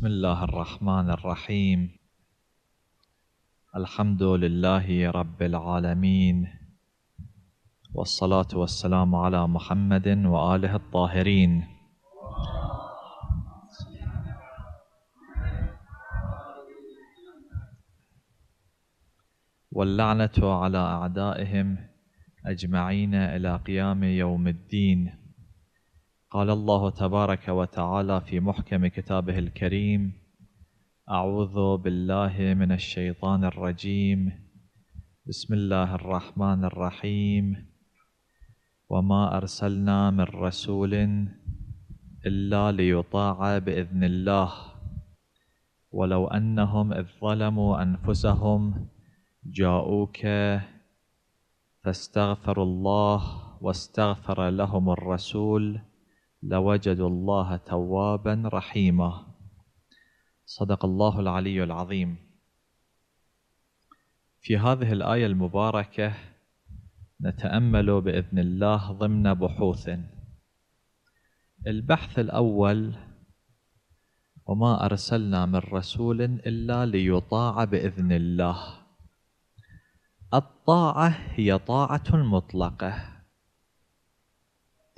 بسم الله الرحمن الرحيم الحمد لله رب العالمين والصلاة والسلام على محمد وآله الطاهرين واللعنة على أعدائهم أجمعين إلى قيام يوم الدين قال الله تبارك وتعالى في محكم كتابه الكريم أعوذ بالله من الشيطان الرجيم بسم الله الرحمن الرحيم وما أرسلنا من رسول إلا ليطاع بإذن الله ولو أنهم إذ ظلموا أنفسهم جاءوك فاستغفروا الله واستغفر لهم الرسول لوجدوا الله توابا رحيما صدق الله العلي العظيم في هذه الايه المباركه نتامل باذن الله ضمن بحوث البحث الاول وما ارسلنا من رسول الا ليطاع باذن الله الطاعه هي طاعه مطلقه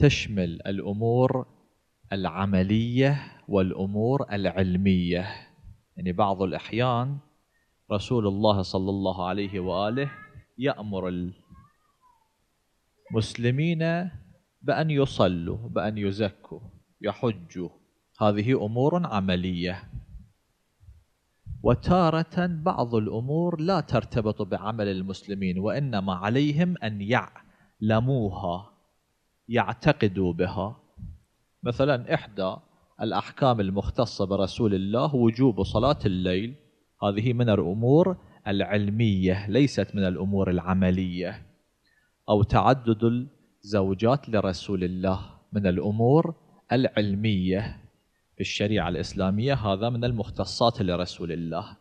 تشمل الأمور العملية والأمور العلمية يعني بعض الأحيان رسول الله صلى الله عليه وآله يأمر المسلمين بأن يصلوا بأن يزكوا يحجوا هذه أمور عملية وتارة بعض الأمور لا ترتبط بعمل المسلمين وإنما عليهم أن يعلموها يعتقد بها مثلا إحدى الأحكام المختصة برسول الله وجوب صلاة الليل هذه من الأمور العلمية ليست من الأمور العملية أو تعدد الزوجات لرسول الله من الأمور العلمية في الشريعة الإسلامية هذا من المختصات لرسول الله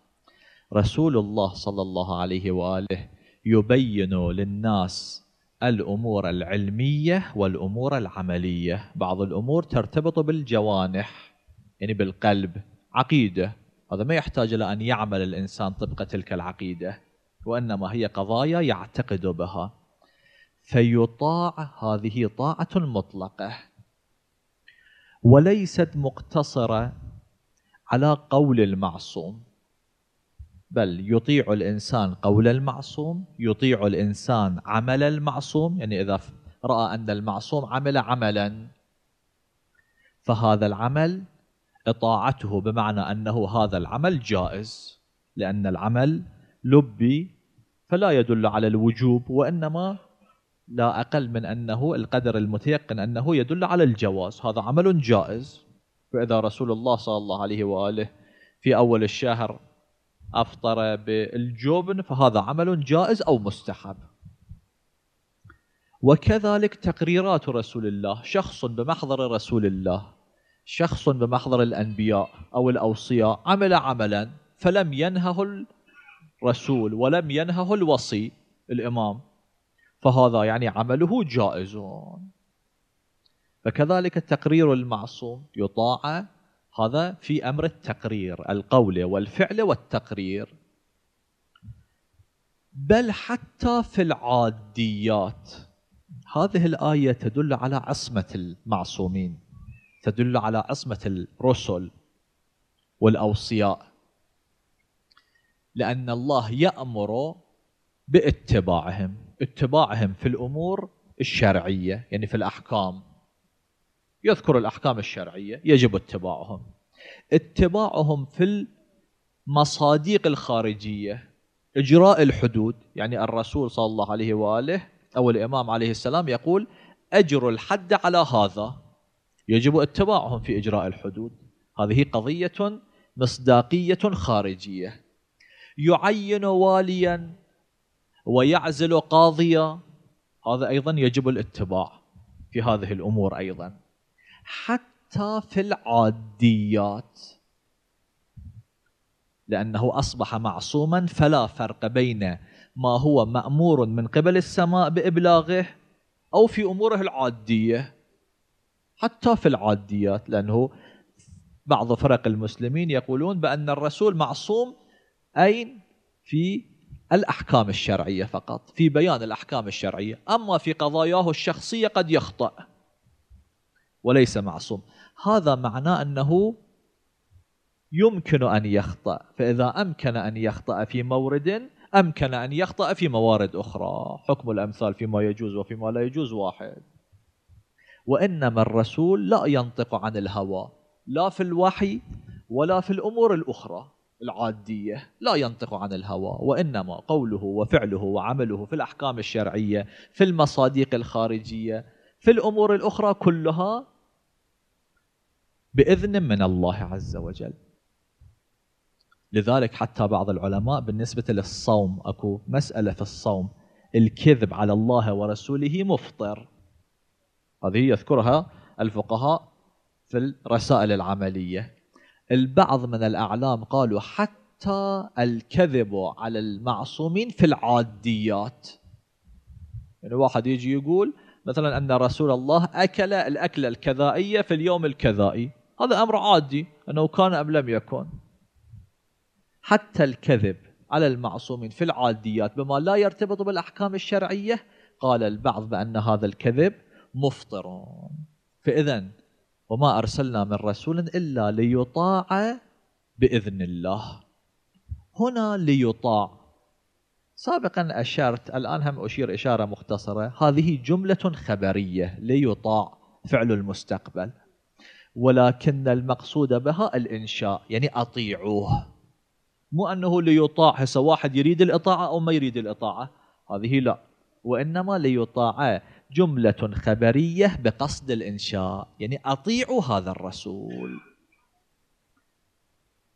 رسول الله صلى الله عليه وآله يبين للناس الامور العلميه والامور العمليه بعض الامور ترتبط بالجوانح يعني بالقلب عقيده هذا ما يحتاج الى ان يعمل الانسان طبق تلك العقيده وانما هي قضايا يعتقد بها فيطاع هذه طاعه مطلقه وليست مقتصره على قول المعصوم بل يطيع الإنسان قول المعصوم يطيع الإنسان عمل المعصوم يعني إذا رأى أن المعصوم عمل عملا فهذا العمل إطاعته بمعنى أنه هذا العمل جائز لأن العمل لبي فلا يدل على الوجوب وإنما لا أقل من أنه القدر المتيقن أنه يدل على الجواز هذا عمل جائز فإذا رسول الله صلى الله عليه وآله في أول الشهر أفطر بالجبن فهذا عمل جائز أو مستحب وكذلك تقريرات رسول الله شخص بمحضر رسول الله شخص بمحضر الأنبياء أو الأوصياء عمل عملا فلم ينهه الرسول ولم ينهه الوصي الإمام فهذا يعني عمله جائز فكذلك التقرير المعصوم يطاع هذا في أمر التقرير القول والفعل والتقرير بل حتى في العاديات هذه الآية تدل على عصمة المعصومين تدل على عصمة الرسل والأوصياء لأن الله يأمر باتباعهم اتباعهم في الأمور الشرعية يعني في الأحكام يذكر الأحكام الشرعية يجب اتباعهم اتباعهم في المصادق الخارجية إجراء الحدود يعني الرسول صلى الله عليه وآله أو الإمام عليه السلام يقول أجر الحد على هذا يجب اتباعهم في إجراء الحدود هذه قضية مصداقية خارجية يعين واليا ويعزل قاضيا هذا أيضا يجب الاتباع في هذه الأمور أيضا حتى في العاديات لأنه أصبح معصوما فلا فرق بين ما هو مأمور من قبل السماء بإبلاغه أو في أموره العادية حتى في العاديات لأنه بعض فرق المسلمين يقولون بأن الرسول معصوم أين في الأحكام الشرعية فقط في بيان الأحكام الشرعية أما في قضاياه الشخصية قد يخطأ وليس معصوم هذا معناه أنه يمكن أن يخطأ فإذا أمكن أن يخطأ في مورد أمكن أن يخطأ في موارد أخرى حكم الأمثال فيما يجوز وفيما لا يجوز واحد وإنما الرسول لا ينطق عن الهوى لا في الوحي ولا في الأمور الأخرى العادية لا ينطق عن الهوى وإنما قوله وفعله وعمله في الأحكام الشرعية في المصادق الخارجية في الأمور الأخرى كلها باذن من الله عز وجل. لذلك حتى بعض العلماء بالنسبه للصوم اكو مساله في الصوم الكذب على الله ورسوله مفطر. هذه يذكرها الفقهاء في الرسائل العمليه. البعض من الاعلام قالوا حتى الكذب على المعصومين في العاديات. يعني واحد يجي يقول مثلا ان رسول الله اكل الاكله الكذائيه في اليوم الكذائي هذا أمر عادي أنه كان أم لم يكن حتى الكذب على المعصومين في العاديات بما لا يرتبط بالأحكام الشرعية قال البعض بأن هذا الكذب مفطر فإذا وما أرسلنا من رسول إلا ليطاع بإذن الله هنا ليطاع سابقا أشرت الآن هم أشير إشارة مختصرة هذه جملة خبرية ليطاع فعل المستقبل ولكن المقصود بها الإنشاء يعني أطيعوه مو أنه ليطاع هسه واحد يريد الإطاعة أو ما يريد الإطاعة هذه لا وإنما ليطاع جملة خبرية بقصد الإنشاء يعني أطيعوا هذا الرسول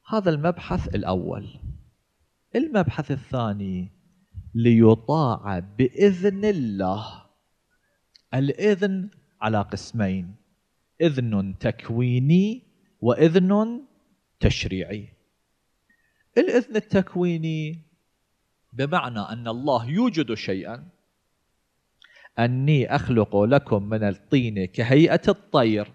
هذا المبحث الأول المبحث الثاني ليطاع بإذن الله الإذن على قسمين إذن تكويني وإذن تشريعي الإذن التكويني بمعنى أن الله يوجد شيئا أني أخلق لكم من الطين كهيئة الطير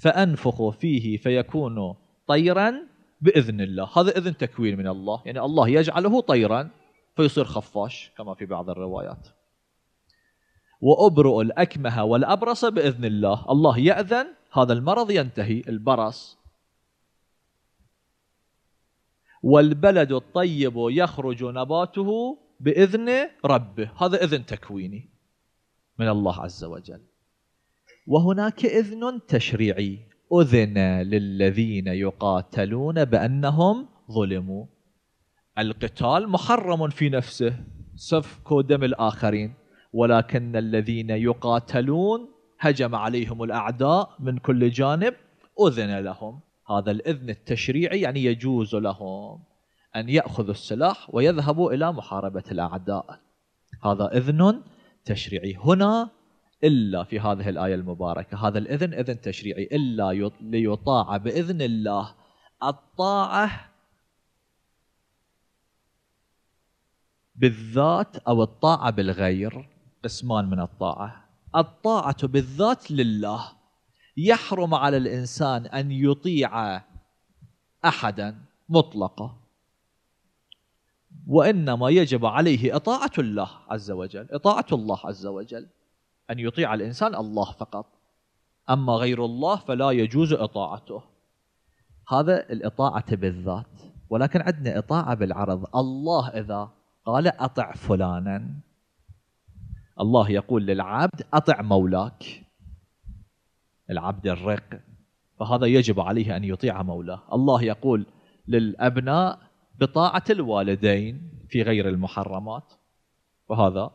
فأنفخ فيه فيكون طيرا بإذن الله هذا إذن تكوين من الله يعني الله يجعله طيرا فيصير خفاش كما في بعض الروايات وأبرئ الأكمه والأبرص بإذن الله الله يأذن هذا المرض ينتهي البرص والبلد الطيب يخرج نباته بإذن ربه هذا إذن تكويني من الله عز وجل وهناك إذن تشريعي أذن للذين يقاتلون بأنهم ظلموا القتال محرم في نفسه سفك دم الآخرين ولكن الذين يقاتلون هجم عليهم الاعداء من كل جانب اذن لهم هذا الاذن التشريعي يعني يجوز لهم ان ياخذوا السلاح ويذهبوا الى محاربه الاعداء هذا اذن تشريعي هنا الا في هذه الايه المباركه هذا الاذن اذن تشريعي الا ليطاع باذن الله الطاعه بالذات او الطاعه بالغير قسمان من الطاعه الطاعه بالذات لله يحرم على الانسان ان يطيع احدا مطلقا وانما يجب عليه اطاعه الله عز وجل اطاعه الله عز وجل ان يطيع الانسان الله فقط اما غير الله فلا يجوز اطاعته هذا الاطاعه بالذات ولكن عندنا اطاعه بالعرض الله اذا قال اطع فلانا الله يقول للعبد أطع مولاك العبد الرق فهذا يجب عليه أن يطيع مولاه الله يقول للأبناء بطاعة الوالدين في غير المحرمات وهذا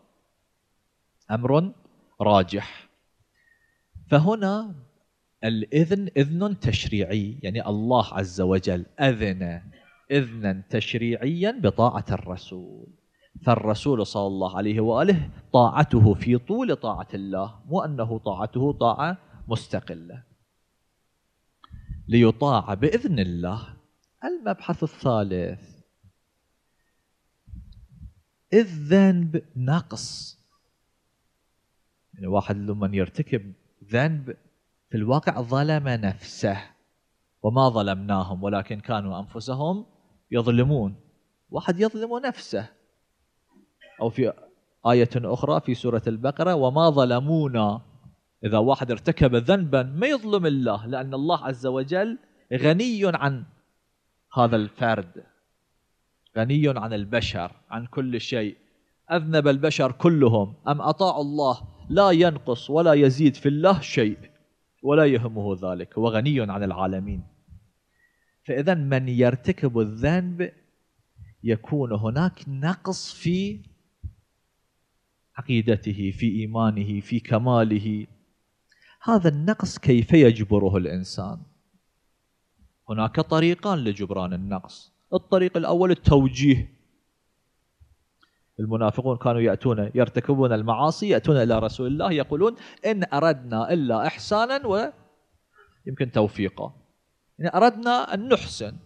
أمر راجح فهنا الإذن إذن تشريعي يعني الله عز وجل أذن إذنا تشريعيا بطاعة الرسول فالرسول صلى الله عليه وآله طاعته في طول طاعة الله وأنه طاعته طاعة مستقلة ليطاع بإذن الله المبحث الثالث الذنب نقص يعني واحد لما يرتكب ذنب في الواقع ظلم نفسه وما ظلمناهم ولكن كانوا أنفسهم يظلمون واحد يظلم نفسه أو في آية أخرى في سورة البقرة وما ظلمونا إذا واحد ارتكب ذنبا ما يظلم الله لأن الله عز وجل غني عن هذا الفرد غني عن البشر عن كل شيء أذنب البشر كلهم أم أطاعوا الله لا ينقص ولا يزيد في الله شيء ولا يهمه ذلك هو غني عن العالمين فإذا من يرتكب الذنب يكون هناك نقص في عقيدته في إيمانه في كماله هذا النقص كيف يجبره الإنسان هناك طريقان لجبران النقص الطريق الأول التوجيه المنافقون كانوا يأتون يرتكبون المعاصي يأتون إلى رسول الله يقولون إن أردنا إلا إحسانا ويمكن توفيقا إن أردنا أن نحسن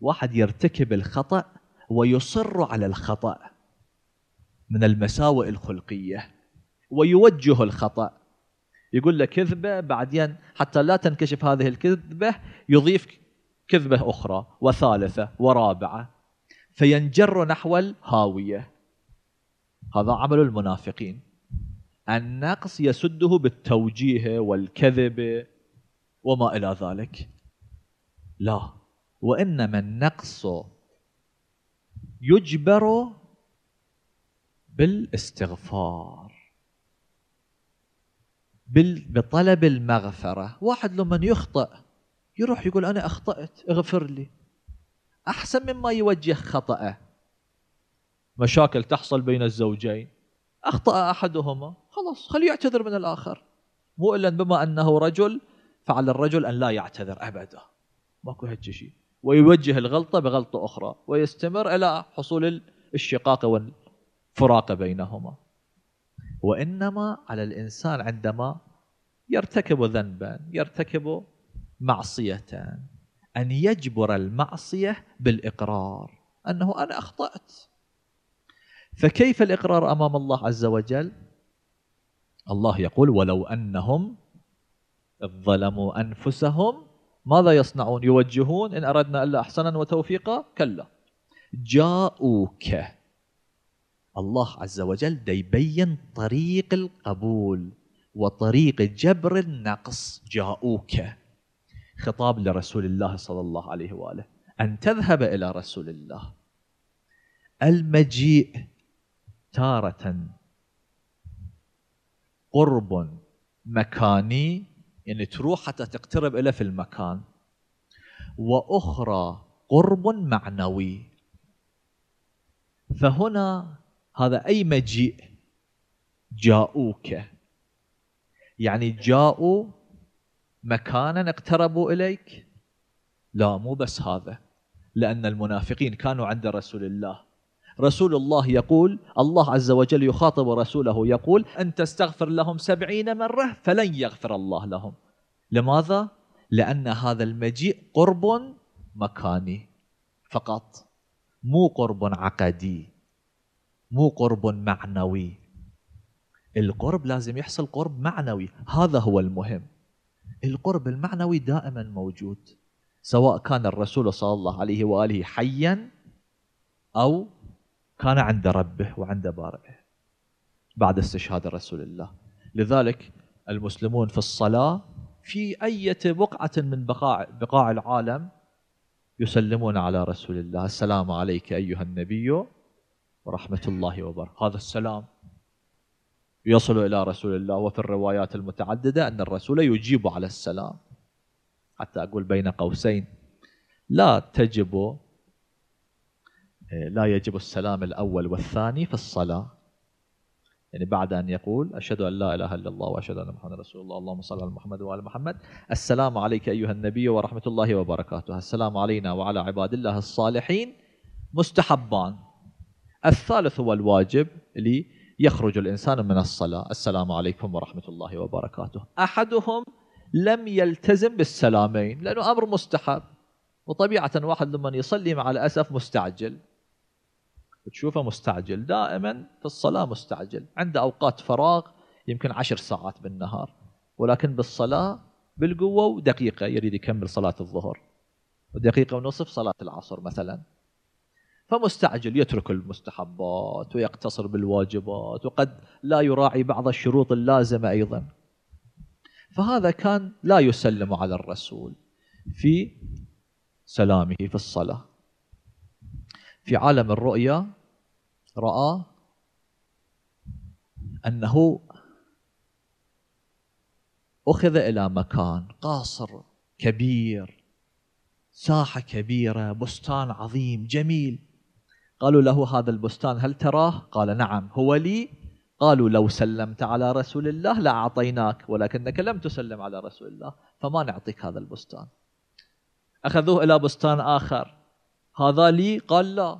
واحد يرتكب الخطأ ويصر على الخطأ من المساوئ الخلقية ويوجه الخطأ يقول له كذبة بعدين حتى لا تنكشف هذه الكذبة يضيف كذبة أخرى وثالثة ورابعة فينجر نحو الهاوية هذا عمل المنافقين النقص يسده بالتوجيه والكذب وما إلى ذلك لا وإنما النقص يجبر بالاستغفار بطلب المغفرة واحد لما يخطأ يروح يقول أنا أخطأت اغفر لي أحسن مما يوجه خطأه مشاكل تحصل بين الزوجين أخطأ أحدهما خلاص خليه يعتذر من الآخر مو إلا بما أنه رجل فعلى الرجل أن لا يعتذر أبدا ماكو هيك شيء ويوجه الغلطة بغلطة أخرى ويستمر إلى حصول الشقاق فراق بينهما وانما على الانسان عندما يرتكب ذنبا يرتكب معصيه ان يجبر المعصيه بالاقرار انه انا اخطات فكيف الاقرار امام الله عز وجل الله يقول ولو انهم ظلموا انفسهم ماذا يصنعون يوجهون ان اردنا الا احسنا وتوفيقا كلا جاءوك الله عز وجل دا يبين طريق القبول وطريق جبر النقص جاءوك خطاب لرسول الله صلى الله عليه واله ان تذهب الى رسول الله المجيء تاره قرب مكاني يعني تروح حتى تقترب إلى في المكان وأخرى قرب معنوي فهنا هذا أي مجيء جاءوك يعني جاءوا مكانا اقتربوا إليك لا مو بس هذا لأن المنافقين كانوا عند رسول الله رسول الله يقول الله عز وجل يخاطب رسوله يقول أن تستغفر لهم سبعين مرة فلن يغفر الله لهم لماذا؟ لأن هذا المجيء قرب مكاني فقط مو قرب عقدي مو قرب معنوي القرب لازم يحصل قرب معنوي هذا هو المهم القرب المعنوي دائما موجود سواء كان الرسول صلى الله عليه واله حيا او كان عند ربه وعند بارئه بعد استشهاد رسول الله لذلك المسلمون في الصلاه في اي بقعه من بقاع بقاع العالم يسلمون على رسول الله السلام عليك ايها النبي ورحمة الله وبركاته هذا السلام يصل إلى رسول الله وفي الروايات المتعددة أن الرسول يجيب على السلام حتى أقول بين قوسين لا تجب إيه، لا يجب السلام الأول والثاني في الصلاة يعني بعد أن يقول أشهد أن لا إله إلا الله وأشهد أن محمد رسول الله اللهم صل على محمد وعلى محمد السلام عليك أيها النبي ورحمة الله وبركاته السلام علينا وعلى عباد الله الصالحين مستحبان الثالث هو الواجب لي يخرج الإنسان من الصلاة السلام عليكم ورحمة الله وبركاته أحدهم لم يلتزم بالسلامين لأنه أمر مستحب وطبيعة واحد لما يصلي مع الأسف مستعجل تشوفه مستعجل دائما في الصلاة مستعجل عنده أوقات فراغ يمكن عشر ساعات بالنهار ولكن بالصلاة بالقوة ودقيقة يريد يكمل صلاة الظهر ودقيقة ونصف صلاة العصر مثلا فمستعجل يترك المستحبات ويقتصر بالواجبات وقد لا يراعي بعض الشروط اللازمه ايضا فهذا كان لا يسلم على الرسول في سلامه في الصلاه في عالم الرؤيا راى انه اخذ الى مكان قاصر كبير ساحه كبيره بستان عظيم جميل قالوا له هذا البستان هل تراه قال نعم هو لي قالوا لو سلمت على رسول الله لأعطيناك ولكنك لم تسلم على رسول الله فما نعطيك هذا البستان أخذوه إلى بستان آخر هذا لي قال لا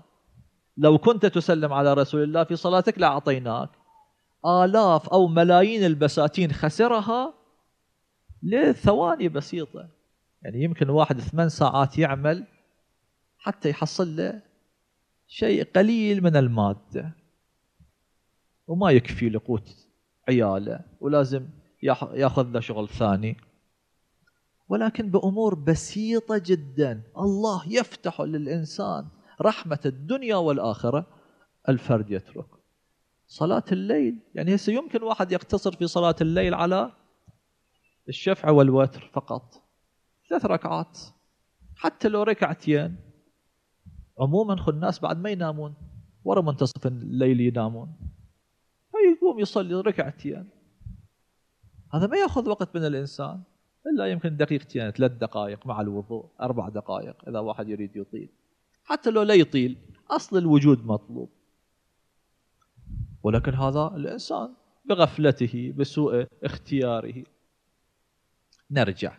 لو كنت تسلم على رسول الله في صلاتك لأعطيناك آلاف أو ملايين البساتين خسرها لثواني بسيطة يعني يمكن واحد ثمان ساعات يعمل حتى يحصل له شيء قليل من المادة وما يكفي لقوت عياله ولازم ياخذ له شغل ثاني ولكن بأمور بسيطة جدا الله يفتح للإنسان رحمة الدنيا والآخرة الفرد يترك صلاة الليل يعني هسه يمكن واحد يقتصر في صلاة الليل على الشفع والوتر فقط ثلاث ركعات حتى لو ركعتين عموما خو الناس بعد ما ينامون ورا منتصف الليل ينامون فيقوم يصلي ركعتين يعني. هذا ما ياخذ وقت من الانسان الا يمكن دقيقتين يعني ثلاث دقائق مع الوضوء اربع دقائق اذا واحد يريد يطيل حتى لو لا يطيل اصل الوجود مطلوب ولكن هذا الانسان بغفلته بسوء اختياره نرجع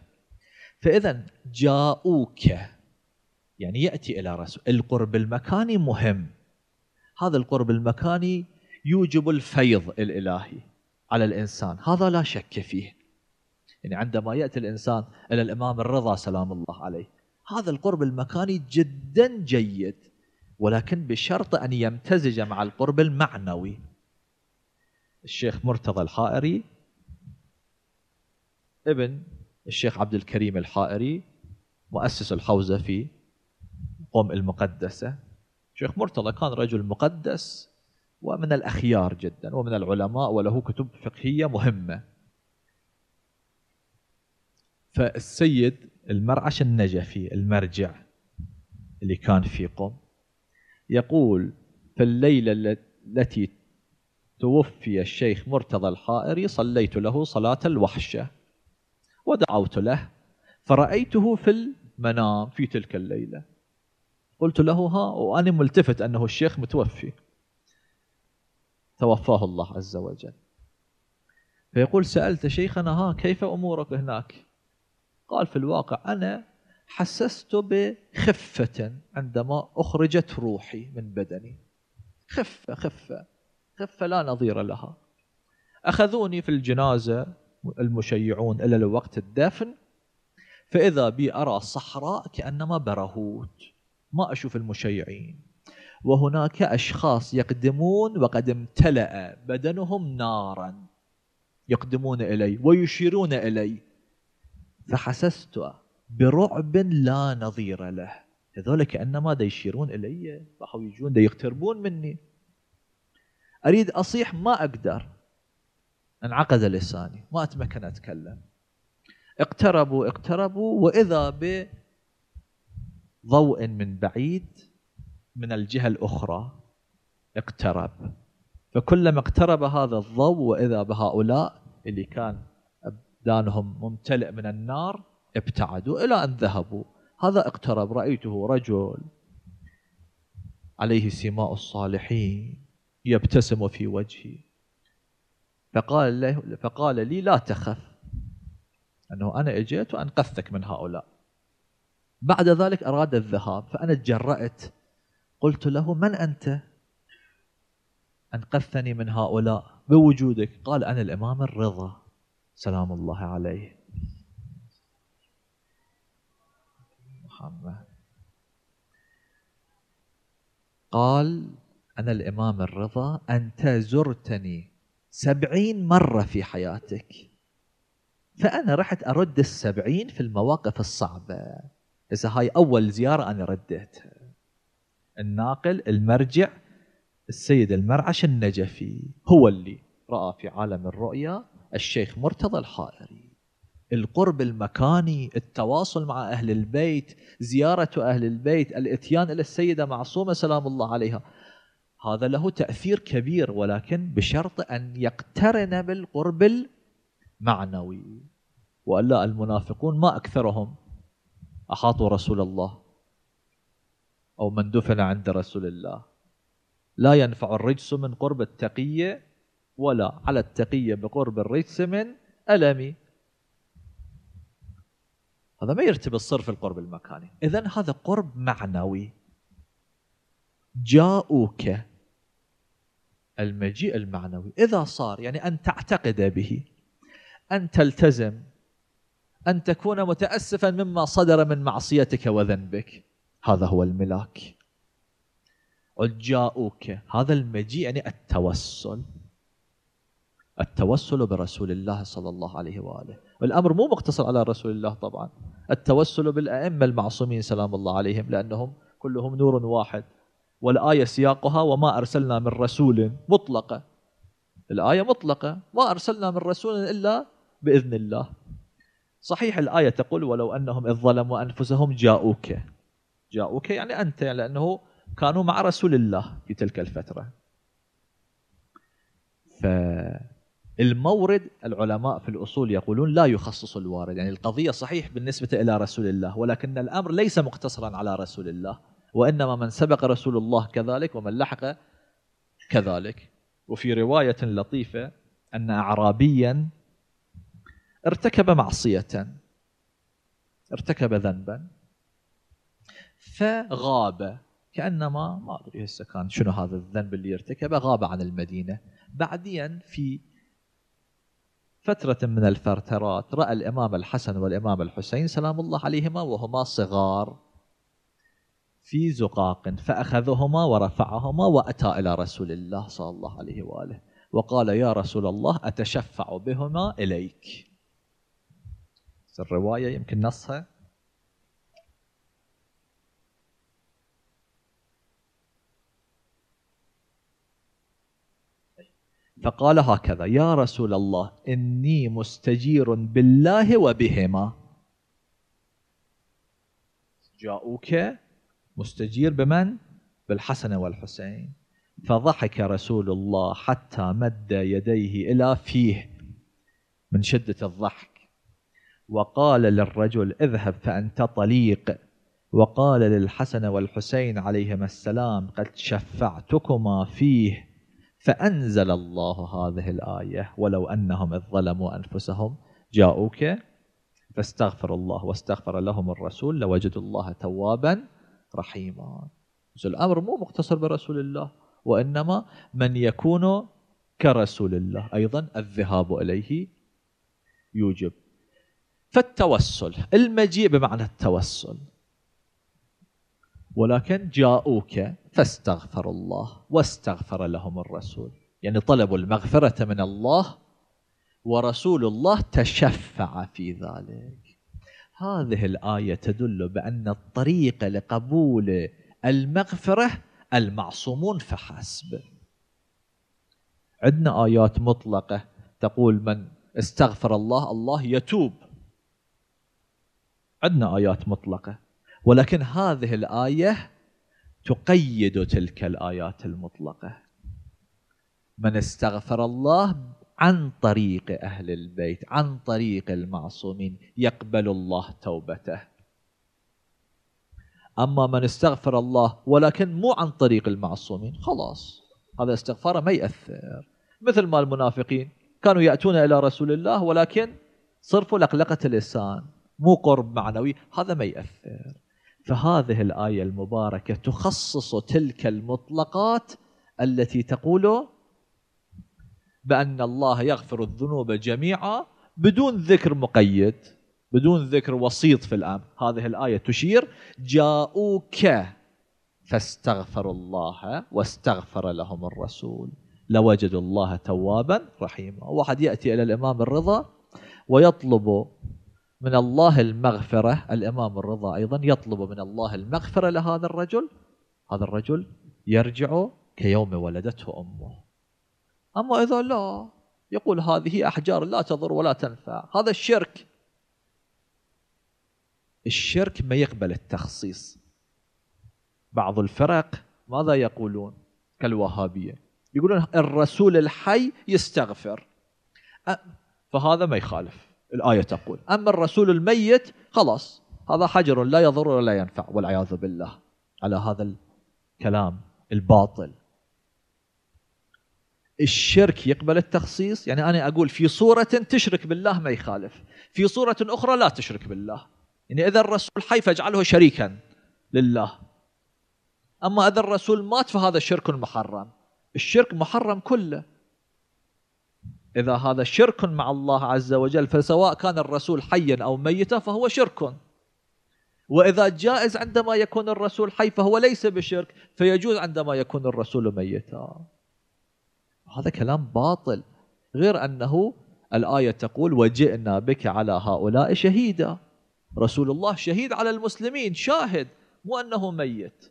فاذا جاءوك يعني يأتي إلى رسول القرب المكاني مهم هذا القرب المكاني يوجب الفيض الإلهي على الإنسان هذا لا شك فيه يعني عندما يأتي الإنسان إلى الإمام الرضا سلام الله عليه هذا القرب المكاني جدا جيد ولكن بشرط أن يمتزج مع القرب المعنوي الشيخ مرتضى الحائري ابن الشيخ عبد الكريم الحائري مؤسس الحوزة في قم المقدسة شيخ مرتضى كان رجل مقدس ومن الأخيار جدا ومن العلماء وله كتب فقهية مهمة فالسيد المرعش النجفي المرجع اللي كان في قم يقول في الليلة التي توفي الشيخ مرتضى الحائري صليت له صلاة الوحشة ودعوت له فرأيته في المنام في تلك الليلة قلت له ها وأنا ملتفت أنه الشيخ متوفي توفاه الله عز وجل فيقول سألت شيخنا ها كيف أمورك هناك قال في الواقع أنا حسست بخفة عندما أخرجت روحي من بدني خفة خفة خفة لا نظير لها أخذوني في الجنازة المشيعون إلى الوقت الدفن فإذا بي أرى صحراء كأنما برهوت ما أشوف المشيعين وهناك أشخاص يقدمون وقد امتلأ بدنهم نارا يقدمون إلي ويشيرون إلي فحسست برعب لا نظير له هذول كأنما دا يشيرون إلي راحوا يجون دا يقتربون مني أريد أصيح ما أقدر انعقد لساني ما أتمكن أتكلم اقتربوا اقتربوا وإذا ب ضوء من بعيد من الجهة الأخرى اقترب فكلما اقترب هذا الضوء وإذا بهؤلاء اللي كان أبدانهم ممتلئ من النار ابتعدوا إلى أن ذهبوا هذا اقترب رأيته رجل عليه سماء الصالحين يبتسم في وجهي فقال, له فقال لي لا تخف أنه أنا أجيت وأنقذتك من هؤلاء بعد ذلك أراد الذهاب فأنا تجرأت قلت له من أنت أنقذتني من هؤلاء بوجودك قال أنا الإمام الرضا سلام الله عليه محمد قال أنا الإمام الرضا أنت زرتني سبعين مرة في حياتك فأنا رحت أرد السبعين في المواقف الصعبة هسه هاي اول زياره انا رديتها الناقل المرجع السيد المرعش النجفي هو اللي راى في عالم الرؤيا الشيخ مرتضى الحائري القرب المكاني التواصل مع أهل البيت زيارة أهل البيت الاتيان إلى السيدة معصومة سلام الله عليها هذا له تأثير كبير ولكن بشرط أن يقترن بالقرب المعنوي وألا المنافقون ما أكثرهم أحاطوا رسول الله أو من دفن عند رسول الله لا ينفع الرجس من قرب التقية ولا على التقية بقرب الرجس من ألمي هذا ما يرتبط صرف القرب المكاني إذا هذا قرب معنوي جاءوك المجيء المعنوي إذا صار يعني أن تعتقد به أن تلتزم أن تكون متأسفا مما صدر من معصيتك وذنبك هذا هو الملاك عجاؤك هذا المجيء يعني التوسل التوسل برسول الله صلى الله عليه وآله الأمر مو مقتصر على رسول الله طبعا التوسل بالأئمة المعصومين سلام الله عليهم لأنهم كلهم نور واحد والآية سياقها وما أرسلنا من رسول مطلقة الآية مطلقة ما أرسلنا من رسول إلا بإذن الله صحيح الآية تقول ولو أنهم إذ ظلموا أنفسهم جاءوك جاءوك يعني أنت لأنه كانوا مع رسول الله في تلك الفترة فالمورد العلماء في الأصول يقولون لا يخصص الوارد يعني القضية صحيح بالنسبة إلى رسول الله ولكن الأمر ليس مقتصرا على رسول الله وإنما من سبق رسول الله كذلك ومن لحق كذلك وفي رواية لطيفة أن أعرابيا ارتكب معصية ارتكب ذنبا فغاب كانما ما ادري هسه كان شنو هذا الذنب اللي ارتكبه غاب عن المدينه بعديا في فترة من الفترات رأى الإمام الحسن والإمام الحسين سلام الله عليهما وهما صغار في زقاق فأخذهما ورفعهما وأتى إلى رسول الله صلى الله عليه وآله وقال يا رسول الله أتشفع بهما إليك الرواية يمكن نصها فقال هكذا يا رسول الله إني مستجير بالله وبهما جاءوك مستجير بمن؟ بالحسن والحسين فضحك رسول الله حتى مد يديه إلى فيه من شدة الضحك وقال للرجل اذهب فأنت طليق وقال للحسن والحسين عليهما السلام قد شفعتكما فيه فأنزل الله هذه الآية ولو أنهم إذ ظلموا أنفسهم جاءوك فاستغفر الله واستغفر لهم الرسول لوجدوا الله توابا رحيما الأمر مو مقتصر برسول الله وإنما من يكون كرسول الله أيضا الذهاب إليه يوجب فالتوسل المجيء بمعنى التوسل ولكن جاءوك فاستغفروا الله واستغفر لهم الرسول يعني طلبوا المغفرة من الله ورسول الله تشفع في ذلك هذه الآية تدل بأن الطريق لقبول المغفرة المعصومون فحسب عندنا آيات مطلقة تقول من استغفر الله الله يتوب عندنا آيات مطلقة ولكن هذه الآية تقيد تلك الآيات المطلقة من استغفر الله عن طريق أهل البيت عن طريق المعصومين يقبل الله توبته أما من استغفر الله ولكن مو عن طريق المعصومين خلاص هذا استغفاره ما يأثر مثل ما المنافقين كانوا يأتون إلى رسول الله ولكن صرفوا لقلقة اللسان مو قرب معنوي هذا ما يأثر فهذه الآية المباركة تخصص تلك المطلقات التي تقول بأن الله يغفر الذنوب جميعا بدون ذكر مقيد بدون ذكر وسيط في الأمر هذه الآية تشير جاءوك فاستغفروا الله واستغفر لهم الرسول لوجدوا الله توابا رحيما واحد يأتي إلى الإمام الرضا ويطلب من الله المغفرة الإمام الرضا أيضا يطلب من الله المغفرة لهذا الرجل هذا الرجل يرجع كيوم ولدته أمه أما إذا لا يقول هذه أحجار لا تضر ولا تنفع هذا الشرك الشرك ما يقبل التخصيص بعض الفرق ماذا يقولون كالوهابية يقولون الرسول الحي يستغفر فهذا ما يخالف الآية تقول أما الرسول الميت خلاص هذا حجر لا يضر ولا ينفع والعياذ بالله على هذا الكلام الباطل الشرك يقبل التخصيص يعني أنا أقول في صورة تشرك بالله ما يخالف في صورة أخرى لا تشرك بالله يعني إذا الرسول حي فاجعله شريكا لله أما إذا الرسول مات فهذا شرك محرم الشرك محرم كله إذا هذا شرك مع الله عز وجل فسواء كان الرسول حيا أو ميتا فهو شرك وإذا جائز عندما يكون الرسول حي فهو ليس بشرك فيجوز عندما يكون الرسول ميتا هذا كلام باطل غير أنه الآية تقول وجئنا بك على هؤلاء شهيدا رسول الله شهيد على المسلمين شاهد مو أنه ميت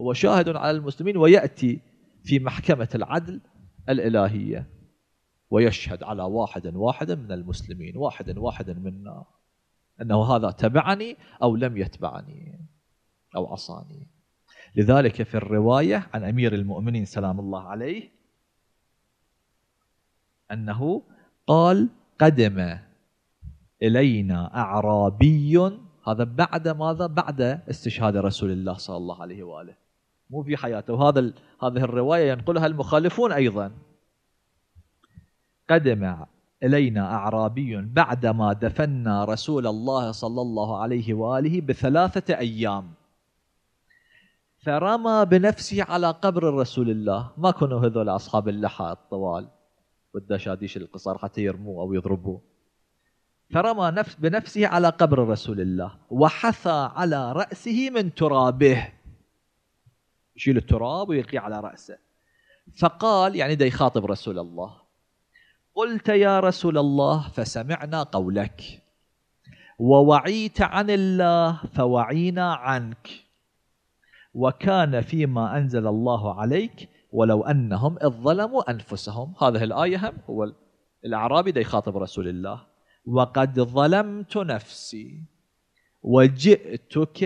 هو شاهد على المسلمين ويأتي في محكمة العدل الإلهية ويشهد على واحد واحد من المسلمين واحد واحد منا أنه هذا تبعني أو لم يتبعني أو عصاني لذلك في الرواية عن أمير المؤمنين سلام الله عليه أنه قال قدم إلينا أعرابي هذا بعد ماذا؟ بعد استشهاد رسول الله صلى الله عليه وآله مو في حياته وهذا هذه الرواية ينقلها المخالفون أيضا قدم إلينا أعرابي بعدما دفنا رسول الله صلى الله عليه وآله بثلاثة أيام فرمى بنفسه على قبر رسول الله ما كانوا هذول أصحاب اللحى الطوال والدشاديش القصار حتى يرموه أو يضربوه فرمى نفس بنفسه على قبر رسول الله وحثى على رأسه من ترابه يشيل التراب ويلقيه على رأسه فقال يعني ده يخاطب رسول الله قلت يا رسول الله فسمعنا قولك ووعيت عن الله فوعينا عنك وكان فيما أنزل الله عليك ولو أنهم إذ ظلموا أنفسهم هذه الآية هم هو الأعرابي دا يخاطب رسول الله وقد ظلمت نفسي وجئتك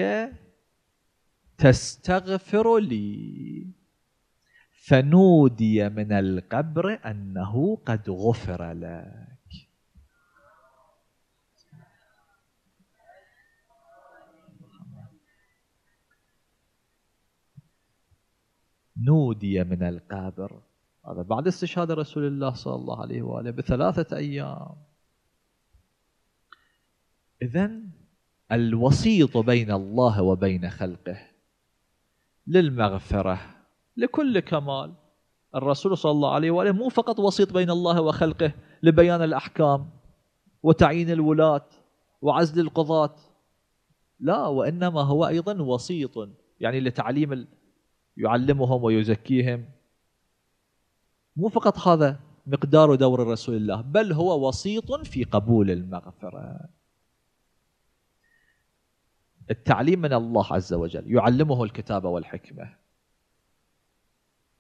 تستغفر لي فنودي من القبر أنه قد غفر لك نودي من القبر هذا بعد استشهاد رسول الله صلى الله عليه وآله بثلاثة أيام إذا الوسيط بين الله وبين خلقه للمغفرة لكل كمال الرسول صلى الله عليه وآله مو فقط وسيط بين الله وخلقه لبيان الأحكام وتعيين الولاة وعزل القضاة لا وإنما هو أيضا وسيط يعني لتعليم يعلمهم ويزكيهم مو فقط هذا مقدار دور رسول الله بل هو وسيط في قبول المغفرة التعليم من الله عز وجل يعلمه الكتاب والحكمة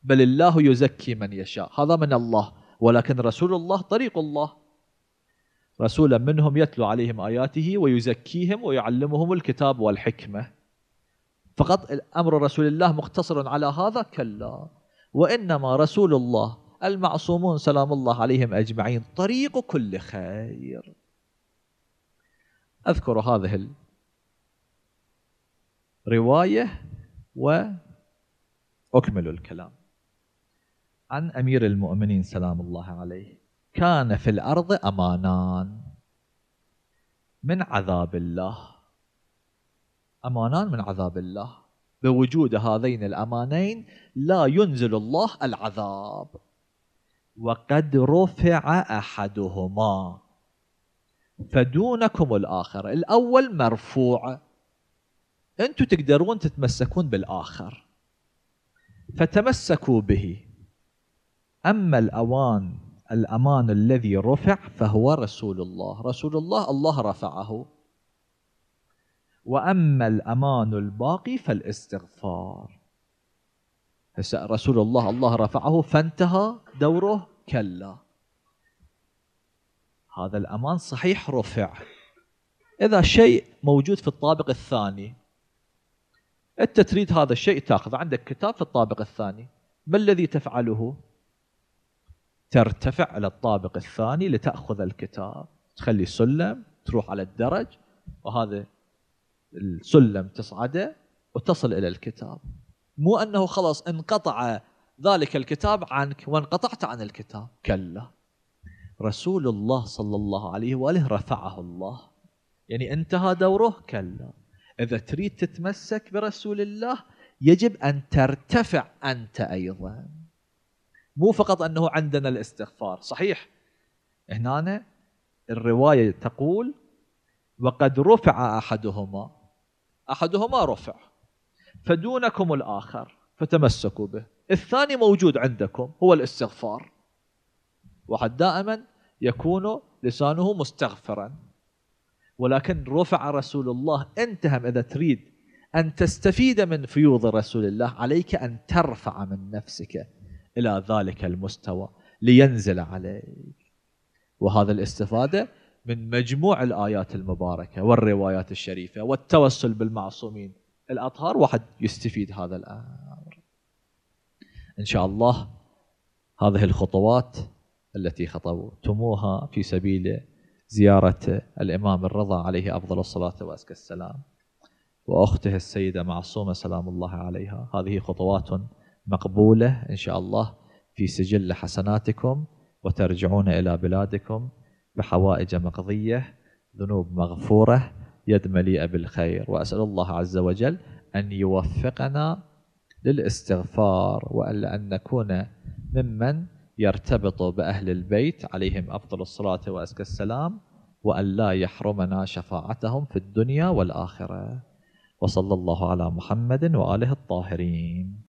بل الله يزكي من يشاء هذا من الله ولكن رسول الله طريق الله رسولا منهم يتلو عليهم آياته ويزكيهم ويعلمهم الكتاب والحكمة فقط أمر رسول الله مقتصر على هذا كلا وإنما رسول الله المعصومون سلام الله عليهم أجمعين طريق كل خير أذكر هذه الرواية وأكمل الكلام عن أمير المؤمنين سلام الله عليه كان في الأرض أمانان من عذاب الله أمانان من عذاب الله بوجود هذين الأمانين لا ينزل الله العذاب وقد رفع أحدهما فدونكم الآخر الأول مرفوع أنتم تقدرون تتمسكون بالآخر فتمسكوا به أما الأوان الأمان الذي رفع فهو رسول الله رسول الله الله رفعه وأما الأمان الباقي فالاستغفار فسأل رسول الله الله رفعه فانتهى دوره كلا هذا الأمان صحيح رفع إذا شيء موجود في الطابق الثاني أنت تريد هذا الشيء تأخذ عندك كتاب في الطابق الثاني ما الذي تفعله؟ ترتفع على الطابق الثاني لتاخذ الكتاب تخلي سلم تروح على الدرج وهذا السلم تصعده وتصل الى الكتاب مو انه خلاص انقطع ذلك الكتاب عنك وانقطعت عن الكتاب كلا رسول الله صلى الله عليه واله رفعه الله يعني انتهى دوره كلا اذا تريد تتمسك برسول الله يجب ان ترتفع انت ايضا مو فقط انه عندنا الاستغفار صحيح هنا الروايه تقول وقد رفع احدهما احدهما رفع فدونكم الاخر فتمسكوا به الثاني موجود عندكم هو الاستغفار واحد دائما يكون لسانه مستغفرا ولكن رفع رسول الله انتهم اذا تريد ان تستفيد من فيوض رسول الله عليك ان ترفع من نفسك إلى ذلك المستوى لينزل عليك وهذا الاستفادة من مجموع الآيات المباركة والروايات الشريفة والتوسل بالمعصومين الأطهار واحد يستفيد هذا الأمر إن شاء الله هذه الخطوات التي خطوتموها في سبيل زيارة الإمام الرضا عليه أفضل الصلاة وأزكى السلام وأخته السيدة معصومة سلام الله عليها هذه خطوات مقبولة إن شاء الله في سجل حسناتكم وترجعون إلى بلادكم بحوائج مقضية ذنوب مغفورة يد مليئة بالخير وأسأل الله عز وجل أن يوفقنا للاستغفار وألا أن نكون ممن يرتبط بأهل البيت عليهم أفضل الصلاة وأزكى السلام وأن لا يحرمنا شفاعتهم في الدنيا والآخرة وصلى الله على محمد وآله الطاهرين